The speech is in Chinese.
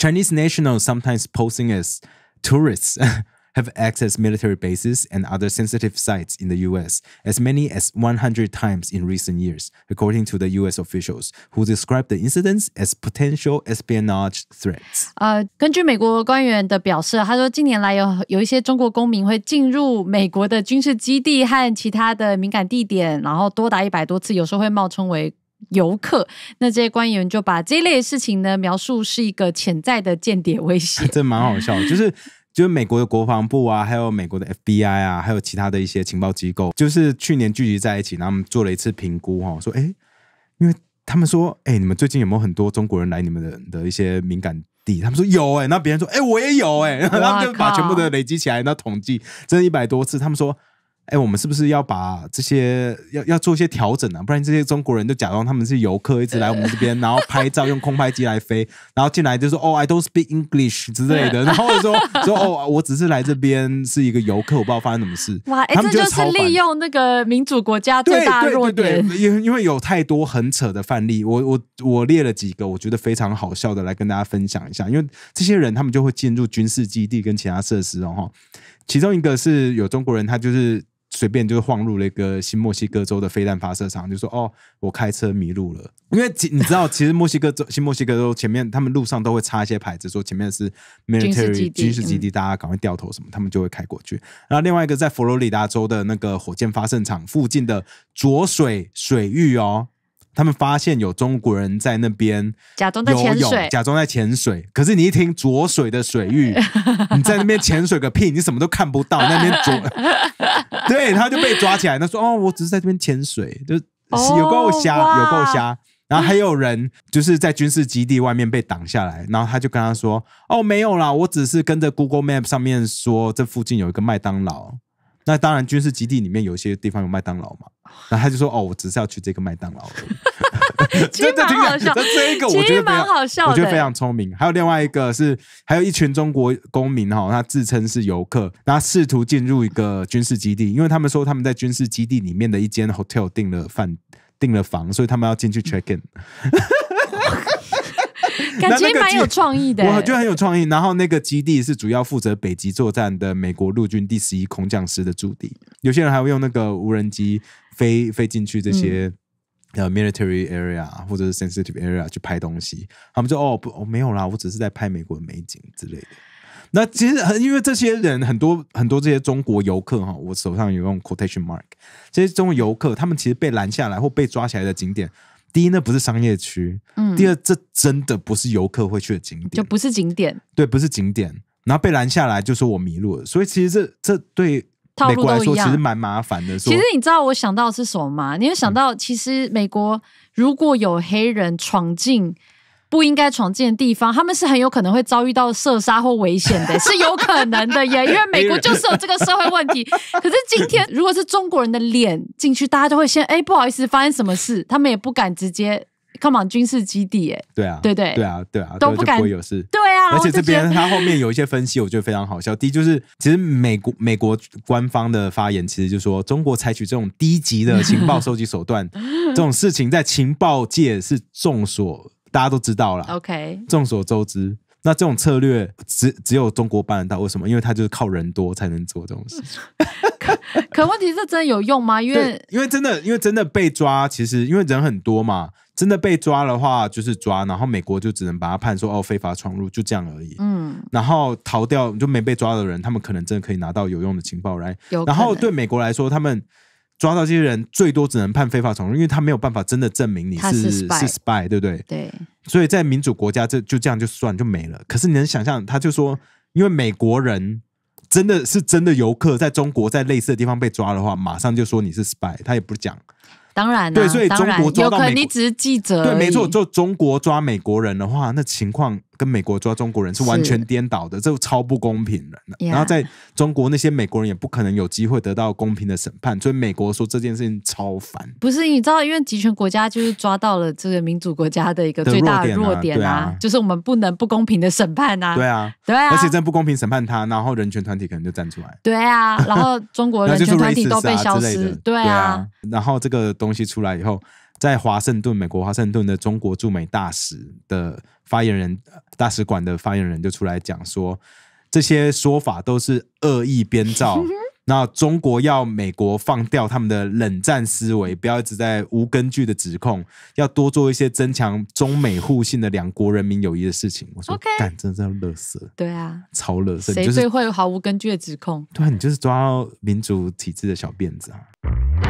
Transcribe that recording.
Chinese nationals sometimes posing as tourists have accessed military bases and other sensitive sites in the US as many as 100 times in recent years, according to the US officials, who described the incidents as potential espionage threats. 呃，根据美国官员的表示，他说近年来有有一些中国公民会进入美国的军事基地和其他的敏感地点，然后多达一百多次，有时候会冒充为游客，那这些官员就把这类事情呢描述是一个潜在的间谍威胁，这蛮好笑。就是就是美国的国防部啊，还有美国的 FBI 啊，还有其他的一些情报机构，就是去年聚集在一起，然后做了一次评估，哈，说，哎，因为他们说，哎，你们最近有没有很多中国人来你们的的一些敏感地？他们说有，哎，那别人说，哎，我也有，哎，然后就把全部的累积起来，那统计真一百多次，他们说。哎，我们是不是要把这些要要做一些调整啊？不然这些中国人就假装他们是游客，一直来我们这边，然后拍照用空拍机来飞，然后进来就说“哦，I don't speak English” 之类的，然后说说“哦，我只是来这边是一个游客，我不知道发生什么事。”哇，这就是利用那个民主国家最大弱点。对对对对，因因为有太多很扯的范例，我我我列了几个我觉得非常好笑的来跟大家分享一下。因为这些人他们就会进入军事基地跟其他设施哦其中一个是有中国人，他就是。随便就是入了一个新墨西哥州的飞弹发射场，就说哦，我开车迷路了。因为你知道，其实墨西哥州、新墨西哥州前面他们路上都会插一些牌子，说前面是军事基地，军事基地，大家赶快掉头什么，他们就会开过去。然后另外一个在佛罗里达州的那个火箭发射场附近的浊水水域哦。他们发现有中国人在那边假装在潜水，假装在潜水。可是你一听浊水的水域，你在那边潜水个屁，你什么都看不到。那边浊，对，他就被抓起来。他说：“哦，我只是在这边潜水，就有够瞎，有够瞎。”然后还有人就是在军事基地外面被挡下来，然后他就跟他说：“哦，没有啦，我只是跟着 Google Map 上面说这附近有一个麦当劳。那当然，军事基地里面有些地方有麦当劳嘛。”然后他就说：“哦，我只是要去这个麦当劳。”真的挺好笑。这一个我觉得蛮好笑，我觉得非常聪明。还有另外一个是，还有一群中国公民哈，他自称是游客，他试图进入一个军事基地，因为他们说他们在军事基地里面的一间 hotel 订了饭订了房，所以他们要进去 check in。感觉蛮有创意的，我觉得很有创意。然后那个基地是主要负责北极作战的美国陆军第十一空降师的驻地。有些人还会用那个无人机飞飞进去这些呃 military area 或者是 sensitive area 去拍东西。他们就哦不，哦没有啦，我只是在拍美国的美景之类的。那其实很因为这些人很多很多这些中国游客哈，我手上有用 quotation mark，这些中国游客他们其实被拦下来或被抓起来的景点。第一，那不是商业区。嗯，第二，这真的不是游客会去的景点，就不是景点。对，不是景点，然后被拦下来，就说我迷路了。所以其实这这对美国来说其实蛮麻烦的。其实你知道我想到是什么吗？你想到其实美国如果有黑人闯进。不应该闯进的地方，他们是很有可能会遭遇到射杀或危险的，是有可能的耶。因为美国就是有这个社会问题。可是今天如果是中国人的脸进去，大家都会先哎，不好意思，发生什么事？他们也不敢直接 come 军事基地，哎，对啊，对对，对啊，对啊，都不敢有事，对啊。而且这边他后面有一些分析，我觉得非常好笑。第一就是，其实美国美国官方的发言其实就说，中国采取这种低级的情报收集手段，这种事情在情报界是众所。大家都知道了，OK。众所周知，那这种策略只只有中国办得到，为什么？因为它就是靠人多才能做这种事 可问题是，真的有用吗？因为因为真的，因为真的被抓，其实因为人很多嘛，真的被抓的话就是抓，然后美国就只能把他判说哦非法闯入，就这样而已。嗯。然后逃掉就没被抓的人，他们可能真的可以拿到有用的情报来。然后对美国来说，他们。抓到这些人最多只能判非法闯入，因为他没有办法真的证明你是是 spy，对不对？对。所以在民主国家这就这样就算就没了。可是你能想象，他就说，因为美国人真的是真的游客，在中国在类似的地方被抓的话，马上就说你是 spy，他也不讲。当然。对，所以中国抓到美，可只是记者。对，没错，就中国抓美国人的话，那情况。跟美国抓中国人是完全颠倒的，这超不公平的。然后在中国那些美国人也不可能有机会得到公平的审判，所以美国说这件事情超烦。不是你知道，因为集权国家就是抓到了这个民主国家的一个最大的弱点啊，就是我们不能不公平的审判啊。对啊，对啊，而且在不公平审判他，然后人权团体可能就站出来。对啊，然后中国 人权团体都被消失。对啊，然后这个东西出来以后。在华盛顿，美国华盛顿的中国驻美大使的发言人，大使馆的发言人就出来讲说，这些说法都是恶意编造。那中国要美国放掉他们的冷战思维，不要一直在无根据的指控，要多做一些增强中美互信的两国人民友谊的事情。我说，真的要乐死，对啊，超乐色，谁最会毫无根据的指控？对啊，你就是抓民主体制的小辫子啊。